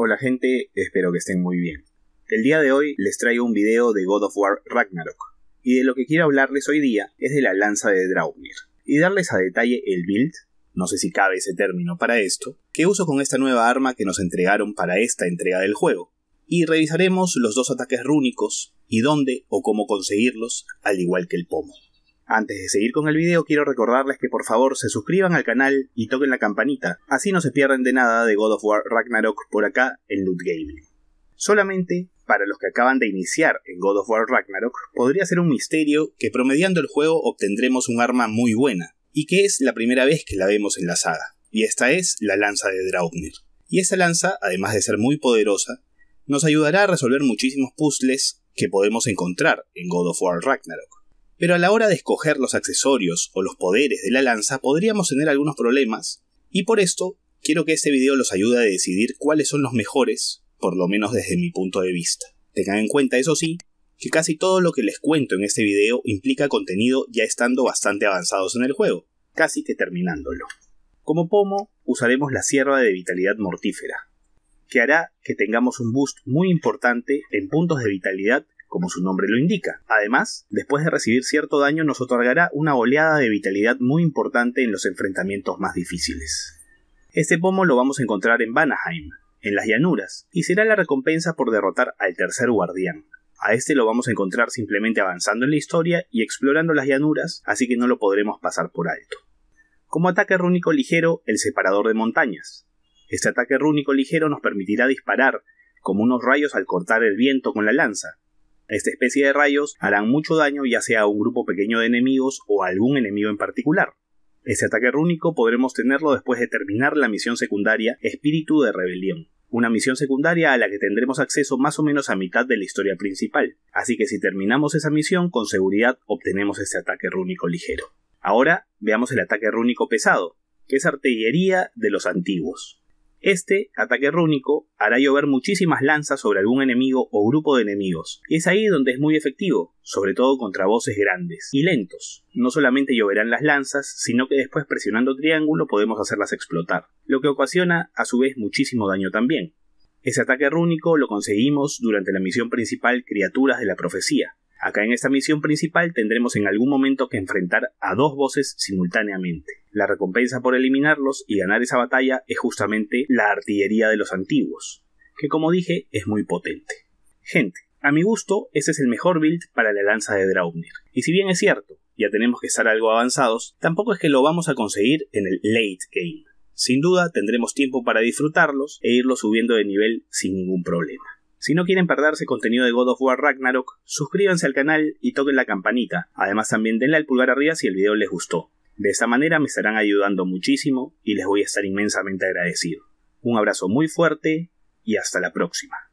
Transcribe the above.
Hola gente, espero que estén muy bien. El día de hoy les traigo un video de God of War Ragnarok, y de lo que quiero hablarles hoy día es de la lanza de Draupnir, y darles a detalle el build, no sé si cabe ese término para esto, que uso con esta nueva arma que nos entregaron para esta entrega del juego, y revisaremos los dos ataques rúnicos, y dónde o cómo conseguirlos, al igual que el pomo. Antes de seguir con el video quiero recordarles que por favor se suscriban al canal y toquen la campanita, así no se pierden de nada de God of War Ragnarok por acá en Loot Gaming. Solamente para los que acaban de iniciar en God of War Ragnarok, podría ser un misterio que promediando el juego obtendremos un arma muy buena, y que es la primera vez que la vemos en la saga, y esta es la lanza de Draugnir. Y esa lanza, además de ser muy poderosa, nos ayudará a resolver muchísimos puzzles que podemos encontrar en God of War Ragnarok pero a la hora de escoger los accesorios o los poderes de la lanza podríamos tener algunos problemas, y por esto quiero que este video los ayude a decidir cuáles son los mejores, por lo menos desde mi punto de vista. Tengan en cuenta, eso sí, que casi todo lo que les cuento en este video implica contenido ya estando bastante avanzados en el juego, casi que terminándolo. Como pomo, usaremos la sierra de vitalidad mortífera, que hará que tengamos un boost muy importante en puntos de vitalidad como su nombre lo indica. Además, después de recibir cierto daño nos otorgará una oleada de vitalidad muy importante en los enfrentamientos más difíciles. Este pomo lo vamos a encontrar en Vanaheim, en las llanuras, y será la recompensa por derrotar al tercer guardián. A este lo vamos a encontrar simplemente avanzando en la historia y explorando las llanuras, así que no lo podremos pasar por alto. Como ataque rúnico ligero, el separador de montañas. Este ataque rúnico ligero nos permitirá disparar como unos rayos al cortar el viento con la lanza, esta especie de rayos harán mucho daño ya sea a un grupo pequeño de enemigos o a algún enemigo en particular. Este ataque rúnico podremos tenerlo después de terminar la misión secundaria Espíritu de Rebelión, una misión secundaria a la que tendremos acceso más o menos a mitad de la historia principal, así que si terminamos esa misión con seguridad obtenemos este ataque rúnico ligero. Ahora veamos el ataque rúnico pesado, que es artillería de los antiguos. Este ataque rúnico hará llover muchísimas lanzas sobre algún enemigo o grupo de enemigos, y es ahí donde es muy efectivo, sobre todo contra voces grandes y lentos. No solamente lloverán las lanzas, sino que después presionando triángulo podemos hacerlas explotar, lo que ocasiona a su vez muchísimo daño también. Ese ataque rúnico lo conseguimos durante la misión principal Criaturas de la Profecía, Acá en esta misión principal tendremos en algún momento que enfrentar a dos voces simultáneamente. La recompensa por eliminarlos y ganar esa batalla es justamente la artillería de los antiguos, que como dije es muy potente. Gente, a mi gusto ese es el mejor build para la lanza de Draugnir. y si bien es cierto, ya tenemos que estar algo avanzados, tampoco es que lo vamos a conseguir en el late game. Sin duda tendremos tiempo para disfrutarlos e irlos subiendo de nivel sin ningún problema. Si no quieren perderse contenido de God of War Ragnarok, suscríbanse al canal y toquen la campanita. Además también denle al pulgar arriba si el video les gustó. De esta manera me estarán ayudando muchísimo y les voy a estar inmensamente agradecido. Un abrazo muy fuerte y hasta la próxima.